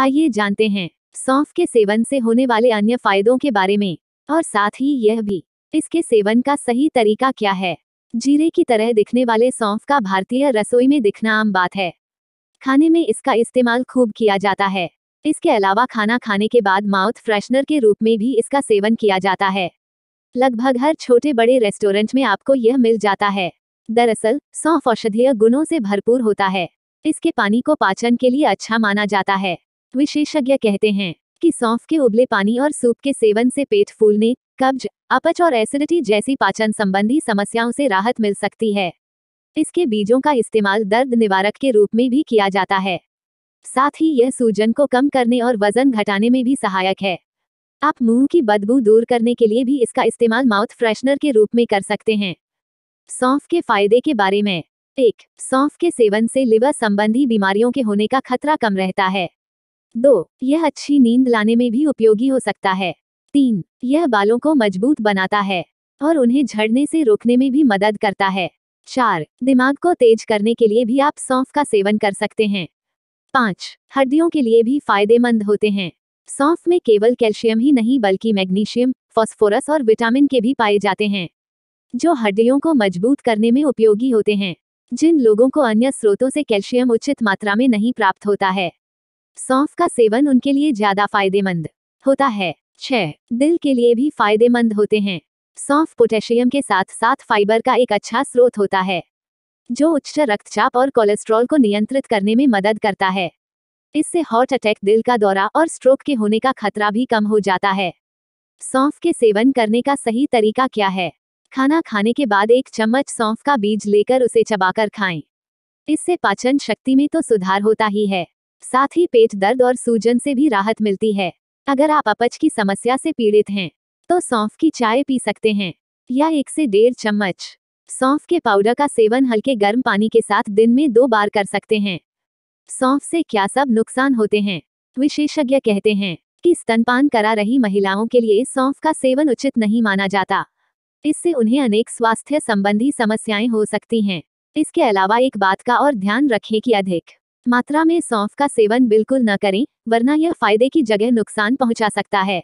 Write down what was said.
आइए जानते हैं सौंफ के सेवन से होने वाले अन्य फायदों के बारे में और साथ ही यह भी इसके सेवन का सही तरीका क्या है जीरे की तरह दिखने वाले सौंफ का भारतीय रसोई में दिखना आम बात है खाने में इसका इस्तेमाल खूब किया जाता है इसके अलावा खाना खाने के बाद माउथ फ्रेशनर के रूप में भी इसका सेवन किया जाता है लगभग हर छोटे बड़े रेस्टोरेंट में आपको यह मिल जाता है दरअसल सौंफ औषधीय गुणों से भरपूर होता है इसके पानी को पाचन के लिए अच्छा माना जाता है विशेषज्ञ कहते हैं कि सौंफ के उबले पानी और सूप के सेवन से पेट फूलने कब्ज अपच और एसिडिटी जैसी पाचन संबंधी समस्याओं से राहत मिल सकती है इसके बीजों का इस्तेमाल दर्द निवारक के रूप में भी किया जाता है साथ ही यह सूजन को कम करने और वजन घटाने में भी सहायक है आप मुंह की बदबू दूर करने के लिए भी इसका इस्तेमाल माउथ फ्रेशनर के रूप में कर सकते हैं सौंफ के फायदे के बारे में एक सौंफ के सेवन से लिवर संबंधी बीमारियों के होने का खतरा कम रहता है दो यह अच्छी नींद लाने में भी उपयोगी हो सकता है तीन यह बालों को मजबूत बनाता है और उन्हें झड़ने से रोकने में भी मदद करता है चार दिमाग को तेज करने के लिए भी आप सौंफ का सेवन कर सकते हैं पाँच हड्डियों के लिए भी फायदेमंद होते हैं सौंफ में केवल कैल्शियम ही नहीं बल्कि मैग्नीशियम फॉस्फोरस और विटामिन के भी पाए जाते हैं जो हड्डियों को मजबूत करने में उपयोगी होते हैं जिन लोगों को अन्य स्रोतों से कैल्शियम उचित मात्रा में नहीं प्राप्त होता है सौंफ का सेवन उनके लिए ज्यादा फायदेमंद होता है छह दिल के लिए भी फायदेमंद होते हैं सौंफ पोटेशियम के साथ साथ फाइबर का एक अच्छा स्रोत होता है जो उच्च रक्तचाप और कोलेस्ट्रॉल को नियंत्रित करने में मदद करता है इससे हार्ट अटैक दिल का दौरा और स्ट्रोक के होने का खतरा भी कम हो जाता है सौंफ के सेवन करने का सही तरीका क्या है खाना खाने के बाद एक चम्मच सौंफ का बीज लेकर उसे चबाकर खाएं इससे पाचन शक्ति में तो सुधार होता ही है साथ ही पेट दर्द और सूजन से भी राहत मिलती है अगर आप अपच की समस्या से पीड़ित हैं तो सौंफ की चाय पी सकते हैं या एक से डेढ़ चम्मच सौंफ के पाउडर का सेवन हल्के गर्म पानी के साथ दिन में दो बार कर सकते हैं सौंफ से क्या सब नुकसान होते हैं विशेषज्ञ कहते हैं कि स्तनपान करा रही महिलाओं के लिए सौंफ का सेवन उचित नहीं माना जाता इससे उन्हें अनेक स्वास्थ्य संबंधी समस्याएं हो सकती हैं इसके अलावा एक बात का और ध्यान रखें कि अधिक मात्रा में सौंफ का सेवन बिल्कुल न करें वरना यह फायदे की जगह नुकसान पहुंचा सकता है